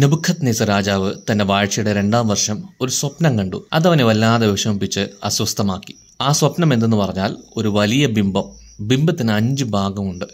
നെബുഖത് നിസർ രാജാവ് തന്റെ വാഴ്ചയുടെ രണ്ടാം വർഷം ഒരു സ്വപ്നം കണ്ടു അതവനെ വല്ലാതെ വിഷമിപ്പിച്ച് അസ്വസ്ഥമാക്കി ആ സ്വപ്നം എന്തെന്ന് പറഞ്ഞാൽ ഒരു വലിയ ബിംബം ബിംബത്തിന് അഞ്ച് ഭാഗമുണ്ട്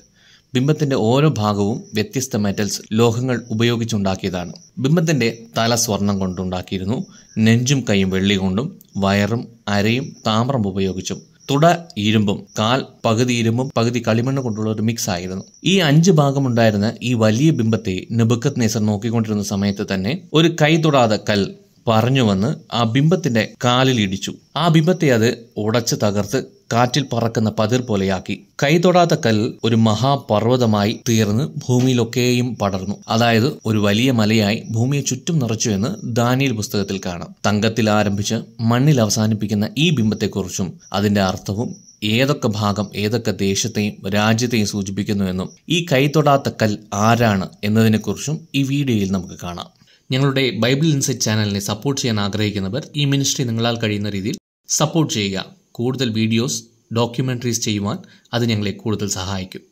ബിംബത്തിന്റെ ഓരോ ഭാഗവും വ്യത്യസ്ത മെറ്റൽസ് ലോഹങ്ങൾ ഉപയോഗിച്ചുണ്ടാക്കിയതാണ് ബിംബത്തിന്റെ തല സ്വർണം കൊണ്ടുണ്ടാക്കിയിരുന്നു നെഞ്ചും കൈയും വെള്ളി കൊണ്ടും വയറും അരയും താമ്രം ഉപയോഗിച്ചും തുട ഇരുമ്പും കാൽ പകുതി ഇരുമ്പും പകുതി കളിമണ്ണ് കൊണ്ടുള്ള ഒരു മിക്സ് ആയിരുന്നു ഈ അഞ്ച് ഭാഗമുണ്ടായിരുന്ന ഈ വലിയ ബിംബത്തെ നെബുക്കത് നേസർ നോക്കിക്കൊണ്ടിരുന്ന സമയത്ത് തന്നെ ഒരു കൈ തൊടാതെ കൽ പറഞ്ഞു വന്ന് ആ ബിംബത്തിന്റെ കാലിൽ ഇടിച്ചു ആ ബിംബത്തെ അത് ഉടച്ചു തകർത്ത് കാറ്റിൽ പറക്കുന്ന പതിർ പോലെയാക്കി കൈതൊടാത്ത കല്ല് ഒരു മഹാപർവ്വതമായി തീർന്ന് ഭൂമിയിലൊക്കെയും പടർന്നു അതായത് ഒരു വലിയ മലയായി ഭൂമിയെ ചുറ്റും നിറച്ചു എന്ന് ദാനിയൽ പുസ്തകത്തിൽ കാണാം തങ്കത്തിൽ ആരംഭിച്ച് മണ്ണിൽ അവസാനിപ്പിക്കുന്ന ഈ ബിംബത്തെക്കുറിച്ചും അതിന്റെ അർത്ഥവും ഏതൊക്കെ ഭാഗം ഏതൊക്കെ ദേശത്തെയും രാജ്യത്തെയും സൂചിപ്പിക്കുന്നുവെന്നും ഈ കൈതൊടാത്ത കൽ ആരാണ് എന്നതിനെക്കുറിച്ചും ഈ വീഡിയോയിൽ നമുക്ക് കാണാം ഞങ്ങളുടെ ബൈബിൾ ഇൻസൈറ്റ് ചാനലിനെ സപ്പോർട്ട് ചെയ്യാൻ ആഗ്രഹിക്കുന്നവർ ഈ മിനിസ്ട്രി നിങ്ങളാൽ കഴിയുന്ന രീതിയിൽ സപ്പോർട്ട് ചെയ്യുക കൂടുതൽ വീഡിയോസ് ഡോക്യുമെൻ്ററീസ് ചെയ്യുവാൻ അത് ഞങ്ങളെ കൂടുതൽ സഹായിക്കും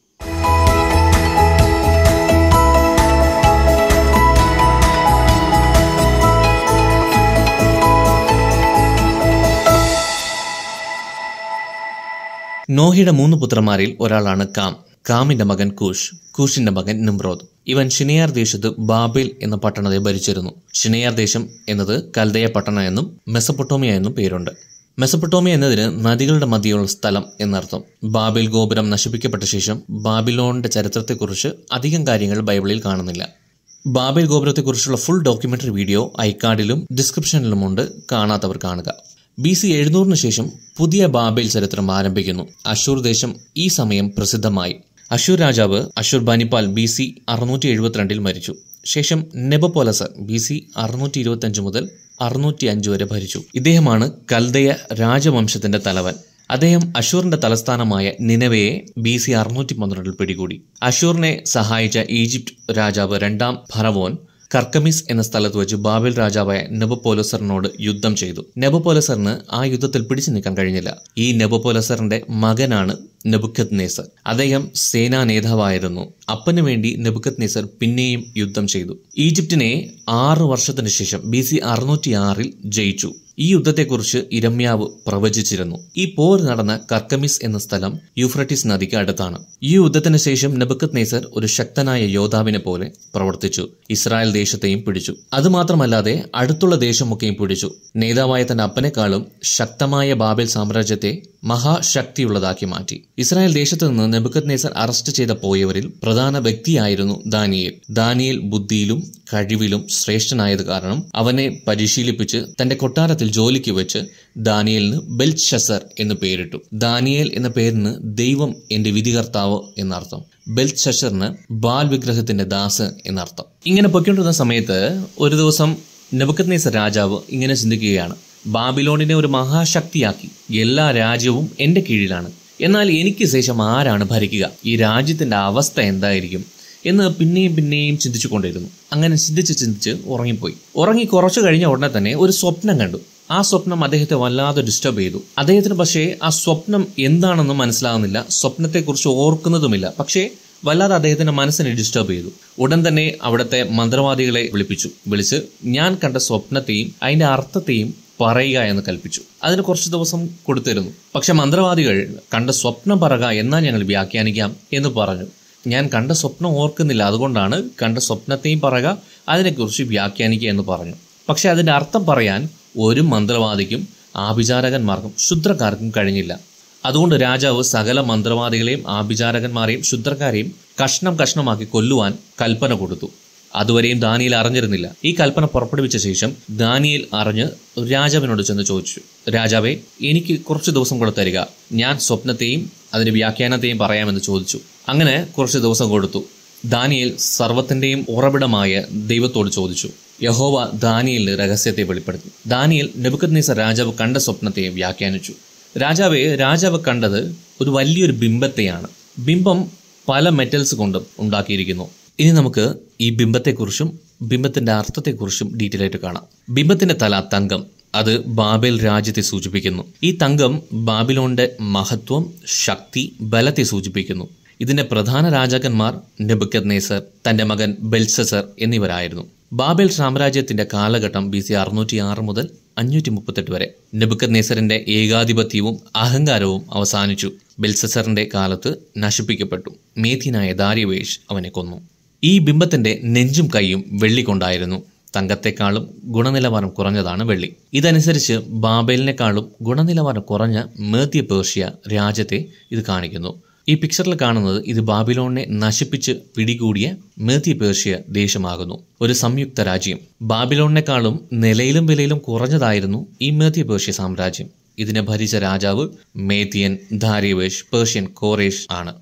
നോഹിയുടെ മൂന്ന് പുത്രന്മാരിൽ ഒരാളാണ് കാം കാമിന്റെ മകൻ കൂഷ് കൂഷിന്റെ മകൻ നിമ്രോദ് ഇവൻ ഷിനിയാർ ദേശത്ത് ബാബേൽ എന്ന പട്ടണത്തെ ഭരിച്ചിരുന്നു ഷിനിയാർ ദേശം എന്നത് കൽദയ പട്ടണം എന്നും മെസപ്പൊട്ടോമിയ എന്നും പേരുണ്ട് മെസപ്പൊട്ടോമിയ എന്നതിന് നദികളുടെ മധ്യയുള്ള സ്ഥലം എന്നർത്ഥം ബാബേൽ ഗോപുരം നശിപ്പിക്കപ്പെട്ട ശേഷം ബാബിലോണിന്റെ ചരിത്രത്തെക്കുറിച്ച് അധികം കാര്യങ്ങൾ ബൈബിളിൽ കാണുന്നില്ല ബാബേൽ ഗോപുരത്തെക്കുറിച്ചുള്ള ഫുൾ ഡോക്യുമെന്ററി വീഡിയോ ഐക്കാർഡിലും ഡിസ്ക്രിപ്ഷനിലുമുണ്ട് കാണാത്തവർ കാണുക ബി സി എഴുന്നൂറിന് ശേഷം പുതിയ ബാബേൽ ചരിത്രം ആരംഭിക്കുന്നു അഷൂർ ദേശം ഈ സമയം പ്രസിദ്ധമായി അശൂർ രാജാവ് അശൂർ ബാനിപ്പാൽ ബി സി അറുന്നൂറ്റി എഴുപത്തിരണ്ടിൽ മരിച്ചു ശേഷം നെബപോലസർ ബി സി അറുന്നൂറ്റി ഇരുപത്തഞ്ച് മുതൽ അറുന്നൂറ്റി അഞ്ച് വരെ ഭരിച്ചു ഇദ്ദേഹമാണ് കൽദയ രാജവംശത്തിന്റെ തലവൻ അദ്ദേഹം അഷൂറിന്റെ തലസ്ഥാനമായ നിനവയെ ബി സി അറുന്നൂറ്റി പന്ത്രണ്ടിൽ പിടികൂടി അഷൂറിനെ സഹായിച്ച ഈജിപ്ത് രാജാവ് രണ്ടാം ഫറവോൻ കർക്കമിസ് എന്ന സ്ഥലത്ത് വെച്ച് ബാബിൽ രാജാവായ നെബോപോലസറിനോട് യുദ്ധം ചെയ്തു നെബോപോലസറിന് ആ യുദ്ധത്തിൽ പിടിച്ചു നിൽക്കാൻ കഴിഞ്ഞില്ല ഈ നെബോപോലസറിന്റെ മകനാണ് നെബുക്കത് നേസർ അദ്ദേഹം സേനാ നേതാവായിരുന്നു അപ്പന് വേണ്ടി നെബുക്കത് നേസർ പിന്നെയും യുദ്ധം ചെയ്തു ഈജിപ്തിനെ ആറു വർഷത്തിനു ശേഷം ബി സി അറുന്നൂറ്റി ജയിച്ചു ഈ യുദ്ധത്തെക്കുറിച്ച് ഇരമ്യാവ് പ്രവചിച്ചിരുന്നു ഈ പോർ നടന്ന കർക്കമിസ് എന്ന സ്ഥലം യുഫ്രട്ടിസ് നദിക്ക് അടുത്താണ് ഈ യുദ്ധത്തിന് ശേഷം നബുക്കത് നെയ്സർ ഒരു ശക്തനായ യോദ്ധാവിനെ പോലെ പ്രവർത്തിച്ചു ഇസ്രായേൽ ദേശത്തെയും പിടിച്ചു അതുമാത്രമല്ലാതെ അടുത്തുള്ള ദേശമൊക്കെയും പിടിച്ചു നേതാവായ തന്റെ അപ്പനെക്കാളും ശക്തമായ ബാബേൽ സാമ്രാജ്യത്തെ മഹാശക്തിയുള്ളതാക്കി മാറ്റി ഇസ്രായേൽ ദേശത്തു നിന്ന് നെബുക്കത് നേസർ അറസ്റ്റ് ചെയ്ത പോയവരിൽ പ്രധാന വ്യക്തിയായിരുന്നു ദാനിയേൽ ദാനിയേൽ ബുദ്ധിയിലും കഴിവിലും ശ്രേഷ്ഠനായത് കാരണം അവനെ പരിശീലിപ്പിച്ച് തന്റെ കൊട്ടാരത്തിൽ ജോലിക്ക് വെച്ച് ദാനിയലിന് ബെൽഷസർ എന്ന് പേരിട്ടു ദാനിയേൽ എന്ന പേരിന് ദൈവം എന്റെ വിധികർത്താവ് എന്നർത്ഥം ബെൽഷസറിന് ബാൽ വിഗ്രഹത്തിന്റെ ദാസൻ എന്നർത്ഥം ഇങ്ങനെ പൊയ്ക്കൊണ്ടിരുന്ന സമയത്ത് ഒരു ദിവസം നെബുക്കത് നേസർ രാജാവ് ഇങ്ങനെ ചിന്തിക്കുകയാണ് ബാബിലോണിനെ ഒരു മഹാശക്തിയാക്കി എല്ലാ രാജ്യവും എൻ്റെ കീഴിലാണ് എന്നാൽ എനിക്ക് ശേഷം ആരാണ് ഭരിക്കുക ഈ രാജ്യത്തിൻ്റെ അവസ്ഥ എന്തായിരിക്കും എന്ന് പിന്നെയും പിന്നെയും ചിന്തിച്ചു കൊണ്ടിരുന്നു അങ്ങനെ ചിന്തിച്ച് ചിന്തിച്ച് ഉറങ്ങിപ്പോയി ഉറങ്ങി കുറച്ചു കഴിഞ്ഞ ഉടനെ തന്നെ ഒരു സ്വപ്നം കണ്ടു ആ സ്വപ്നം അദ്ദേഹത്തെ വല്ലാതെ ഡിസ്റ്റർബ് ചെയ്തു അദ്ദേഹത്തിന് പക്ഷേ ആ സ്വപ്നം എന്താണെന്ന് മനസ്സിലാകുന്നില്ല സ്വപ്നത്തെക്കുറിച്ച് ഓർക്കുന്നതുമില്ല പക്ഷേ വല്ലാതെ അദ്ദേഹത്തിന്റെ മനസ്സിനെ ഡിസ്റ്റർബ് ചെയ്തു ഉടൻ തന്നെ അവിടുത്തെ മന്ത്രവാദികളെ വിളിപ്പിച്ചു വിളിച്ച് ഞാൻ കണ്ട സ്വപ്നത്തെയും അതിന്റെ അർത്ഥത്തെയും പറയുക എന്ന് കൽപ്പിച്ചു അതിന് കുറച്ച് ദിവസം കൊടുത്തിരുന്നു പക്ഷെ മന്ത്രവാദികൾ കണ്ട സ്വപ്നം പറക എന്നാൽ ഞങ്ങൾ വ്യാഖ്യാനിക്കാം എന്ന് പറഞ്ഞു ഞാൻ കണ്ട സ്വപ്നം ഓർക്കുന്നില്ല അതുകൊണ്ടാണ് കണ്ട സ്വപ്നത്തെയും പറക അതിനെക്കുറിച്ച് വ്യാഖ്യാനിക്കുക എന്ന് പറഞ്ഞു പക്ഷെ അതിൻ്റെ അർത്ഥം പറയാൻ ഒരു മന്ത്രവാദിക്കും ആഭിചാരകന്മാർക്കും ശുദ്രക്കാർക്കും കഴിഞ്ഞില്ല അതുകൊണ്ട് രാജാവ് സകല മന്ത്രവാദികളെയും ആഭിചാരകന്മാരെയും ശുദ്രക്കാരെയും കഷ്ണം കഷ്ണമാക്കി കൊല്ലുവാൻ കൽപ്പന കൊടുത്തു അതുവരെയും ദാനിയിൽ അറിഞ്ഞിരുന്നില്ല ഈ കൽപ്പന പുറപ്പെടുവിച്ച ശേഷം ദാനിയിൽ അറിഞ്ഞ് രാജാവിനോട് ചെന്ന് ചോദിച്ചു രാജാവേ എനിക്ക് കുറച്ച് ദിവസം കൂടെ തരിക ഞാൻ സ്വപ്നത്തെയും അതിൻ്റെ വ്യാഖ്യാനത്തെയും പറയാമെന്ന് ചോദിച്ചു അങ്ങനെ കുറച്ച് ദിവസം കൊടുത്തു ദാനിയൽ സർവത്തിൻ്റെയും ഉറവിടമായ ദൈവത്തോട് ചോദിച്ചു യഹോവ ദാനിയലിന് രഹസ്യത്തെ വെളിപ്പെടുത്തി ദാനിയൽ നെബുക്കദ്നീസർ രാജാവ് കണ്ട സ്വപ്നത്തെ വ്യാഖ്യാനിച്ചു രാജാവെ രാജാവ് കണ്ടത് ഒരു വലിയൊരു ബിംബത്തെയാണ് ബിംബം പല മെറ്റൽസ് കൊണ്ടും ഉണ്ടാക്കിയിരിക്കുന്നു ഇനി നമുക്ക് ഈ ബിംബത്തെക്കുറിച്ചും ബിംബത്തിൻ്റെ അർത്ഥത്തെക്കുറിച്ചും ഡീറ്റെയിൽ ആയിട്ട് കാണാം ബിംബത്തിൻ്റെ തല തങ്കം അത് ബാബേൽ രാജ്യത്തെ സൂചിപ്പിക്കുന്നു ഈ തങ്കം ബാബിലോണിന്റെ മഹത്വം ശക്തി ബലത്തെ സൂചിപ്പിക്കുന്നു ഇതിന്റെ പ്രധാന രാജാക്കന്മാർ നെബുക്കത് നെയ്സർ തന്റെ മകൻ ബെൽസസർ എന്നിവരായിരുന്നു ബാബേൽ സാമ്രാജ്യത്തിന്റെ കാലഘട്ടം ബി സി അറുന്നൂറ്റി ആറ് മുതൽ അഞ്ഞൂറ്റി മുപ്പത്തെട്ട് വരെ നെബുക്കത് നെയ്സറിന്റെ ഏകാധിപത്യവും അഹങ്കാരവും അവസാനിച്ചു ബെൽസസറിന്റെ കാലത്ത് നശിപ്പിക്കപ്പെട്ടു മേഥിനായ ദാരിവേഷ് അവനെ കൊന്നു ഈ ബിംബത്തിന്റെ നെഞ്ചും കൈയും വെള്ളി കൊണ്ടായിരുന്നു തങ്കത്തെക്കാളും ഗുണനിലവാരം കുറഞ്ഞതാണ് വെള്ളി ഇതനുസരിച്ച് ബാബേലിനെക്കാളും ഗുണനിലവാരം കുറഞ്ഞ മേത്തിയ പേർഷ്യ രാജ്യത്തെ ഇത് കാണിക്കുന്നു ഈ പിക്ചറിൽ കാണുന്നത് ഇത് ബാബിലോണിനെ നശിപ്പിച്ച് പിടികൂടിയ മേത്തിയ പേർഷ്യ ദേശമാകുന്നു ഒരു സംയുക്ത രാജ്യം ബാബിലോണിനെക്കാളും നിലയിലും വിലയിലും കുറഞ്ഞതായിരുന്നു ഈ മേത്തിയ പേർഷ്യ സാമ്രാജ്യം ഇതിനെ ഭരിച്ച രാജാവ് മേത്തിയൻ ധാര്യവേഷ് പേർഷ്യൻ കോറേഷ് ആണ്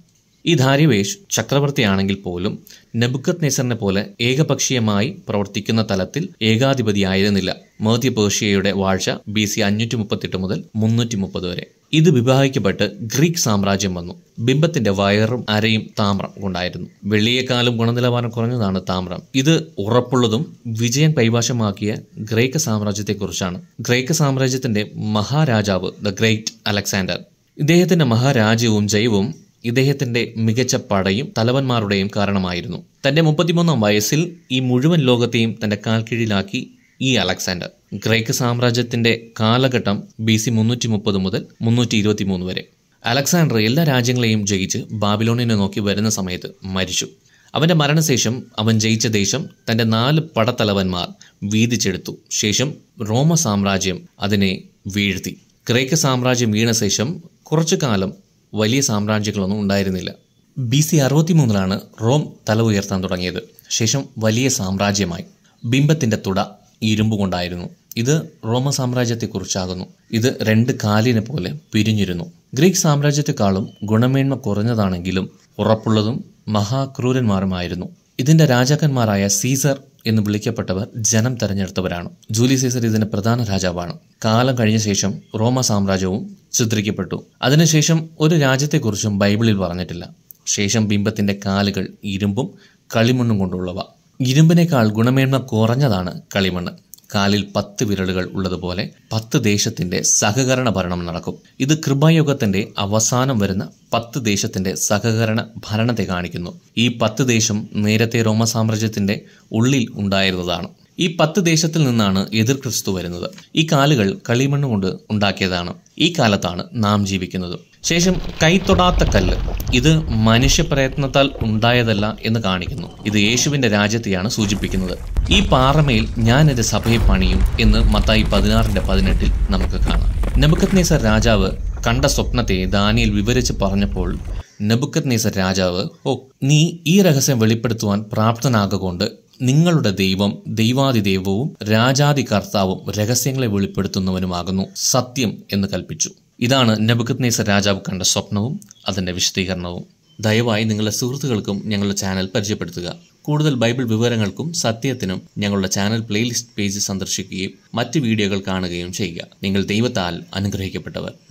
ഈ ധാര്യവേഷ് ചക്രവർത്തിയാണെങ്കിൽ പോലും നെബുക്കത് നെസറിനെ പോലെ ഏകപക്ഷീയമായി പ്രവർത്തിക്കുന്ന തലത്തിൽ ഏകാധിപതിയായിരുന്നില്ല മധ്യ പേർഷ്യയുടെ വാഴ്ച ബി സി അഞ്ഞൂറ്റി മുപ്പത്തെട്ട് മുതൽ മുന്നൂറ്റി മുപ്പത് വരെ ഇത് വിഭാഗിക്കപ്പെട്ട് ഗ്രീക്ക് സാമ്രാജ്യം വന്നു ബിംബത്തിന്റെ വയറും അരയും താമ്രം കൊണ്ടായിരുന്നു വെള്ളിയേക്കാളും ഗുണനിലവാരം കുറഞ്ഞതാണ് താമ്രം ഇത് ഉറപ്പുള്ളതും വിജയം കൈവശമാക്കിയ ഗ്രേക്ക് സാമ്രാജ്യത്തെക്കുറിച്ചാണ് ഗ്രേക്ക് സാമ്രാജ്യത്തിന്റെ മഹാരാജാവ് ദ ഗ്രേറ്റ് അലക്സാണ്ടർ ഇദ്ദേഹത്തിന്റെ മഹാരാജ്യവും ജൈവവും ഇദ്ദേഹത്തിന്റെ മികച്ച പടയും തലവന്മാരുടെയും കാരണമായിരുന്നു തന്റെ മുപ്പത്തിമൂന്നാം വയസ്സിൽ ഈ മുഴുവൻ ലോകത്തെയും തന്റെ കാൽക്കീഴിലാക്കി ഈ അലക്സാണ്ടർ ഗ്രേക്ക് സാമ്രാജ്യത്തിന്റെ കാലഘട്ടം ബി സി മുന്നൂറ്റി മുപ്പത് മുതൽ മുന്നൂറ്റി ഇരുപത്തി മൂന്ന് വരെ അലക്സാണ്ടർ എല്ലാ രാജ്യങ്ങളെയും ജയിച്ച് ബാബിലോണിനെ നോക്കി വരുന്ന സമയത്ത് മരിച്ചു അവന്റെ മരണശേഷം അവൻ ജയിച്ച ദേശം തന്റെ നാല് പടത്തലവന്മാർ വീതിച്ചെടുത്തു ശേഷം റോമ സാമ്രാജ്യം അതിനെ വീഴ്ത്തി ഗ്രേക്ക് സാമ്രാജ്യം വീണ ശേഷം കുറച്ചു കാലം വലിയ സാമ്രാജ്യങ്ങളൊന്നും ഉണ്ടായിരുന്നില്ല ബി സി അറുപത്തി മൂന്നിലാണ് റോം തല ഉയർത്താൻ തുടങ്ങിയത് ശേഷം വലിയ സാമ്രാജ്യമായി ബിംബത്തിന്റെ തുട ഇരുമ്പ് കൊണ്ടായിരുന്നു ഇത് റോമ സാമ്രാജ്യത്തെക്കുറിച്ചാകുന്നു ഇത് രണ്ട് കാലിനെ പോലെ പിരിഞ്ഞിരുന്നു ഗ്രീക്ക് സാമ്രാജ്യത്തെക്കാളും ഗുണമേന്മ കുറഞ്ഞതാണെങ്കിലും ഉറപ്പുള്ളതും മഹാക്രൂരന്മാരുമായിരുന്നു ഇതിന്റെ രാജാക്കന്മാരായ സീസർ എന്ന് വിളിക്കപ്പെട്ടവർ ജനം തെരഞ്ഞെടുത്തവരാണ് ജൂലി സീസർ ഇതിന് പ്രധാന രാജാവാണ് കാലം കഴിഞ്ഞ ശേഷം റോമ സാമ്രാജ്യവും ചിത്രിക്കപ്പെട്ടു അതിനുശേഷം ഒരു രാജ്യത്തെക്കുറിച്ചും ബൈബിളിൽ പറഞ്ഞിട്ടില്ല ശേഷം ബിംബത്തിന്റെ കാലുകൾ ഇരുമ്പും കളിമണ്ണും കൊണ്ടുള്ളവ ഇരുമ്പിനേക്കാൾ ഗുണമേന്മ കുറഞ്ഞതാണ് കളിമണ്ണ് കാലിൽ പത്ത് വിരലുകൾ ഉള്ളതുപോലെ പത്ത് ദേശത്തിന്റെ സഹകരണ ഭരണം നടക്കും ഇത് കൃപായുഗത്തിന്റെ അവസാനം വരുന്ന പത്ത് ദേശത്തിന്റെ സഹകരണ ഭരണത്തെ കാണിക്കുന്നു ഈ പത്ത് ദേശം നേരത്തെ റോമ സാമ്രാജ്യത്തിന്റെ ഉള്ളിൽ ഉണ്ടായിരുന്നതാണ് ഈ പത്ത് ദേശത്തിൽ നിന്നാണ് എതിർ ക്രിസ്തു വരുന്നത് ഈ കാലുകൾ കളിമണ്ണ് കൊണ്ട് ഉണ്ടാക്കിയതാണ് ഈ കാലത്താണ് നാം ജീവിക്കുന്നത് ശേഷം കൈ തൊടാത്ത കല്ല് ഇത് പ്രയത്നത്താൽ ഉണ്ടായതല്ല എന്ന് കാണിക്കുന്നു ഇത് യേശുവിന്റെ രാജ്യത്തെയാണ് സൂചിപ്പിക്കുന്നത് ഈ പാറമയിൽ ഞാൻ എന്റെ സഭയെ പണിയും എന്ന് മത്തായി പതിനാറിന്റെ പതിനെട്ടിൽ നമുക്ക് കാണാം നീസർ രാജാവ് കണ്ട സ്വപ്നത്തെ ദാനിയിൽ വിവരിച്ച് പറഞ്ഞപ്പോൾ നീസർ രാജാവ് ഓ നീ ഈ രഹസ്യം വെളിപ്പെടുത്തുവാൻ പ്രാപ്തനാകൊണ്ട് നിങ്ങളുടെ ദൈവം ദൈവാതിദൈവവും രാജാതി കർത്താവും രഹസ്യങ്ങളെ വെളിപ്പെടുത്തുന്നവനുമാകുന്നു സത്യം എന്ന് കൽപ്പിച്ചു ഇതാണ് നബുക്കത്നേസ രാജാവ് കണ്ട സ്വപ്നവും അതിന്റെ വിശദീകരണവും ദയവായി നിങ്ങളുടെ സുഹൃത്തുക്കൾക്കും ഞങ്ങളുടെ ചാനൽ പരിചയപ്പെടുത്തുക കൂടുതൽ ബൈബിൾ വിവരങ്ങൾക്കും സത്യത്തിനും ഞങ്ങളുടെ ചാനൽ പ്ലേലിസ്റ്റ് പേജ് സന്ദർശിക്കുകയും മറ്റ് വീഡിയോകൾ കാണുകയും ചെയ്യുക നിങ്ങൾ ദൈവത്താൽ അനുഗ്രഹിക്കപ്പെട്ടവർ